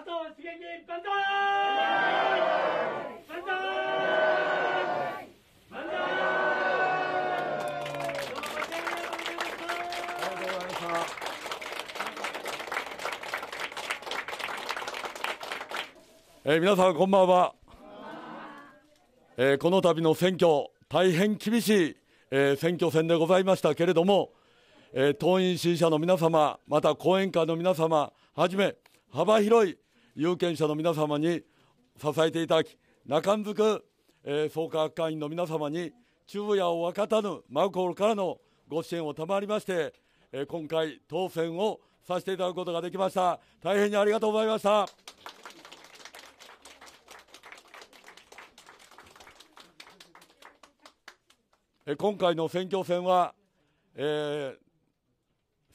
藤茂万歳万歳万歳ありがとうございましたえー、皆さんこんばんは、えー、この度の選挙大変厳しい、えー、選挙戦でございましたけれども、えー、党員支持者の皆様また後援会の皆様はじめ幅広い有権者の皆様に支えていただき、中んづく、えー、創価学会員の皆様に、昼夜を分かたぬ真心からのご支援を賜りまして、えー、今回、当選をさせていただくことができました。大変にありがとうございました。えー、今回の選挙戦は、えー、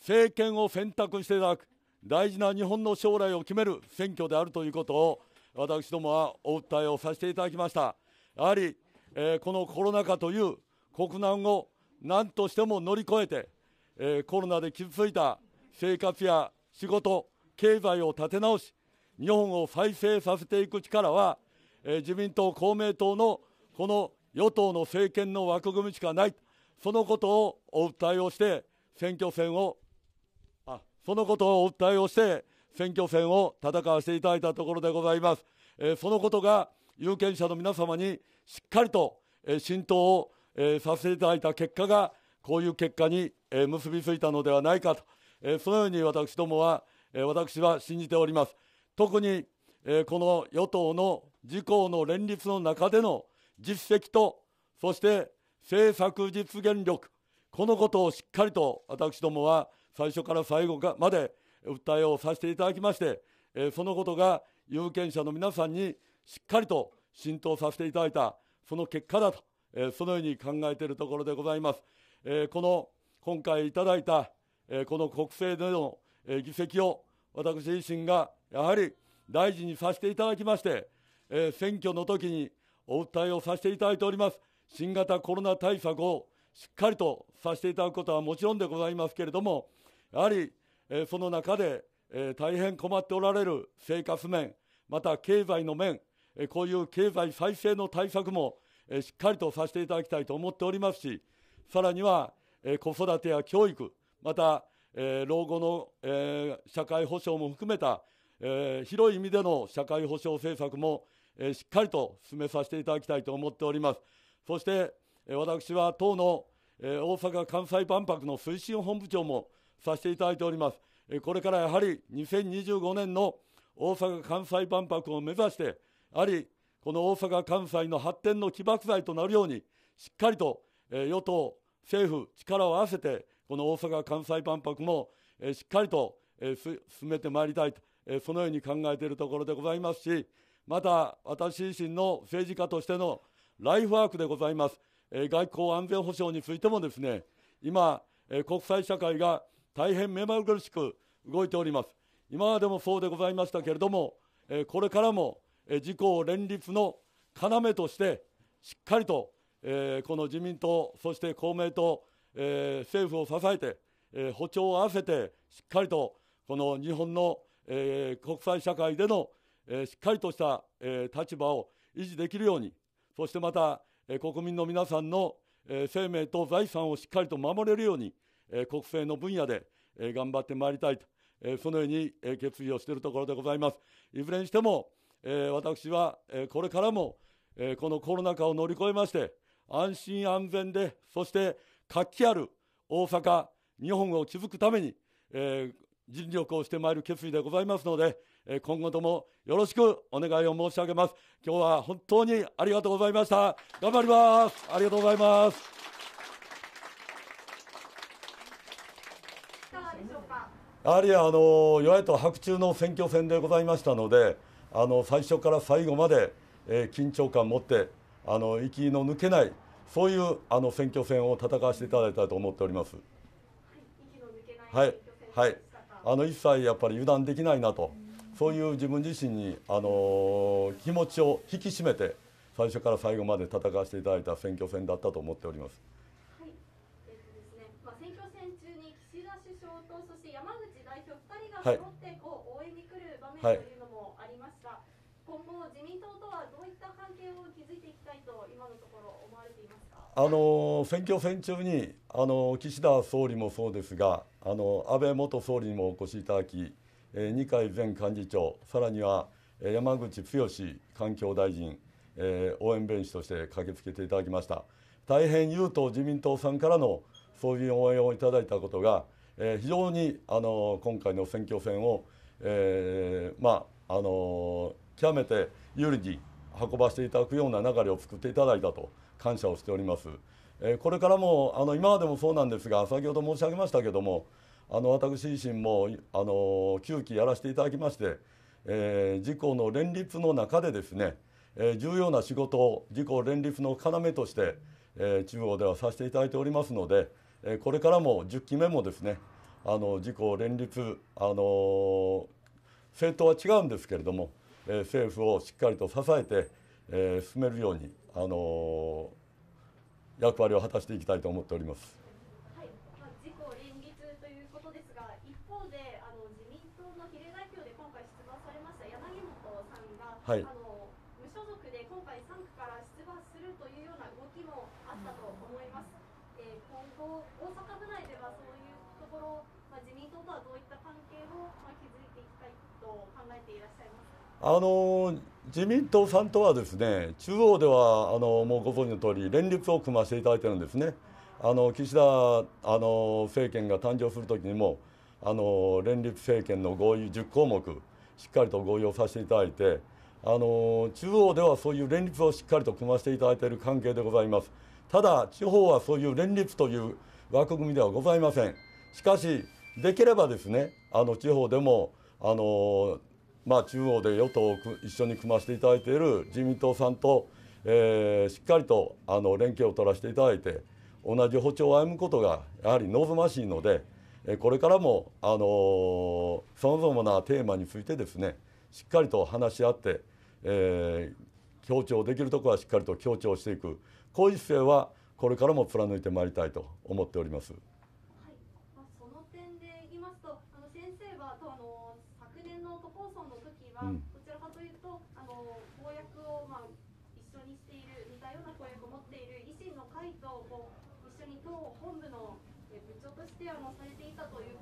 政権を選択していただく大事な日本の将来を決める選挙であるということを私どもはお訴えをさせていただきました。やはり、えー、このコロナ禍という国難を何としても乗り越えて、えー、コロナで傷ついた生活や仕事、経済を立て直し、日本を再生させていく力は、えー、自民党、公明党のこの与党の政権の枠組みしかない、そのことをお訴えをして、選挙戦をそのことをお訴えをして、選挙戦を戦わせていただいたところでございます。えー、そのことが有権者の皆様にしっかりと、えー、浸透を、えー、させていただいた結果が、こういう結果に、えー、結びついたのではないかと、えー、そのように私どもは、えー、私は信じております。特に、えー、この与党の自公の連立の中での実績と、そして政策実現力、このことをしっかりと私どもは最初から最後まで訴えをさせていただきまして、そのことが有権者の皆さんにしっかりと浸透させていただいた、その結果だと、そのように考えているところでございます。この今回いただいた、この国政での、議席を私自身がやはり大事にさせていただきまして、選挙の時にお訴えをさせていただいております。新型コロナ対策をしっかりとさせていただくことはもちろんでございますけれども、やはり、えー、その中で、えー、大変困っておられる生活面、また経済の面、えこういう経済再生の対策も、えしっかりとさせていただきたいと思っておりますし、さらには、え子育てや教育、また、え老後の、え社会保障も含めた、え広い意味での社会保障政策も、えしっかりと進めさせていただきたいと思っております。そして、え私は党の、え大阪・関西万博の推進本部長も、させていただいております。これからやはり2025年の大阪・関西万博を目指して、やはりこの大阪・関西の発展の起爆剤となるように、しっかりと与党、政府、力を合わせて、この大阪・関西万博もしっかりと進めてまいりたいと、そのように考えているところでございますし、また私自身の政治家としてのライフワークでございます。外交安全保障についてもですね、今、国際社会が大変目まぐるしく動いております。今までもそうでございましたけれども、えこれからも、え自公連立の要として、しっかりと、えこの自民党、そして公明党、え政府を支えて、え歩調を合わせて、しっかりとこの日本の、え国際社会での、えしっかりとした、え立場を維持できるように、そしてまた、え国民の皆さんの、え生命と財産をしっかりと守れるように、国政の分野で頑張ってまいりたいと、そのように決意をしているところでございます。いずれにしても、私はこれからもこのコロナ禍を乗り越えまして、安心安全で、そして活気ある大阪、日本を築くために、尽力をしてまいる決意でございますので、今後ともよろしくお願いを申し上げます。今日は本当にありがとうございました。頑張ります。ありがとうございます。やはりあの与野党白昼の選挙戦でございましたのであの最初から最後まで、えー、緊張感を持ってあの息の抜けないそういうあの選挙戦を戦わせていただいたと思っております。はい、はい、あの一切やっぱり油断できないなと、そういう自分自身にあの気持ちを引き締めて、最初から最後まで戦わせていただいた選挙戦だったと思っております。がってこう応援に来る場面というのもありました、今後、自民党とはどういった関係を築いていきたいと、今のところ、思われていますかあの選挙戦中にあの岸田総理もそうですがあの、安倍元総理にもお越しいただき、えー、二階前幹事長、さらには山口剛環境大臣、えー、応援弁士として駆けつけていただきました。大変、自民党さんからのそういう応援をいただいたことが、えー、非常にあの今回の選挙戦を、えー、まああの極めて有利に運ばせていただくような流れを作っていただいたと感謝をしております。えー、これからもあの今までもそうなんですが先ほど申し上げましたけどもあの私自身もあの急期やらせていただきまして、えー、自公の連立の中でですね、えー、重要な仕事を自公連立の要として、えー、中央ではさせていただいておりますので。えこれからも10期目もですねあの自公連立あの政党は違うんですけれども、え政府をしっかりと支えて、え進めるようにあの役割を果たしていきたいと思っております。はい、あの無所属で今回3区から出馬するというような動きもあったと思今後、大阪府内ではそういうところ、まあ、自民党とはどういった関係を、まあ、築いていきたいと考えていらっしゃいますあの自民党さんとはですね中央ではあのもうご存知の通り連立を組ませていただいてるんですねあの岸田あの政権が誕生するときにもあの連立政権の合意10項目しっかりと合意をさせていただいてあの中央ではそういう連立をしっかりと組ませていただいている関係でございます。ただ地方はそういう連立という枠組みではございませんしかしできればですねあの地方でもあの、まあ、中央で与党を一緒に組ませていただいている自民党さんと、えー、しっかりとあの連携を取らせていただいて同じ歩調を歩むことがやはり望ましいのでこれからもあのさまざまなテーマについてですねしっかりと話し合って、えー、強調できるところはしっかりと強調していくこういう姿勢はこれからも貫いてまいりたいと思っております。はい、その点で言いますと、あの先生はとあの昨年の都構想の時は、どちらかというとあの公約をまあ一緒にしている似たような公約を持っている維新の会とこう一緒に党本部の部長としてあのされていたという。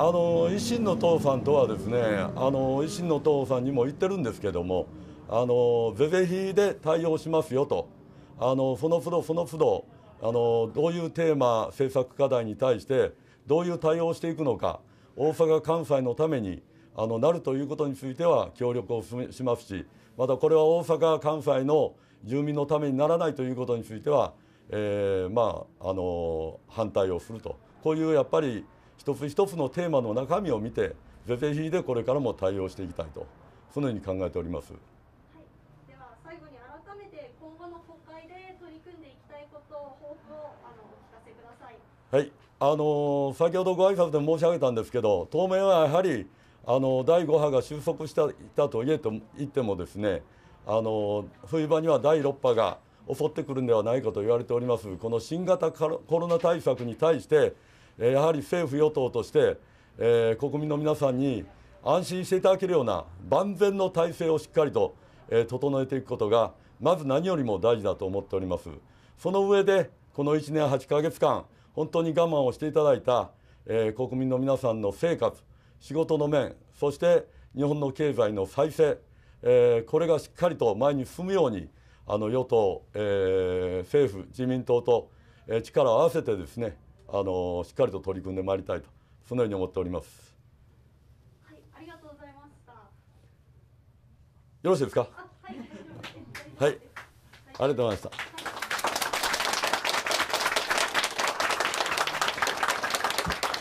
あの維新の党さんとはですねあの維新の党さんにも言ってるんですけどもあの是々非で対応しますよとあのその都度その都度あのどういうテーマ政策課題に対してどういう対応をしていくのか大阪関西のためにあのなるということについては協力をしますしまたこれは大阪関西の住民のためにならないということについては、えー、まああの反対をするとこういうやっぱり一つ一つのテーマの中身を見て是々非でこれからも対応していきたいとそのように考えております。はい、あのー、先ほどご挨拶で申し上げたんですけど当面はやはりあの第5波が収束したいたと言えと言ってもですねあの冬場には第6波が襲ってくるんではないかと言われておりますこの新型コロナ対策に対してやはり政府・与党として、え国民の皆さんに安心していただけるような万全の体制をしっかりと、え整えていくことが、まず何よりも大事だと思っております。その上で、この1年8ヶ月間、本当に我慢をしていただいた、え国民の皆さんの生活、仕事の面、そして日本の経済の再生、えこれがしっかりと前に進むように、あの与党、え政府、自民党と、え力を合わせてですね、あのしっかりと取り組んでまいりたいとそのように思っております。はい、ありがとうございました。よろしいですか。はい、はい、ありがとうございました。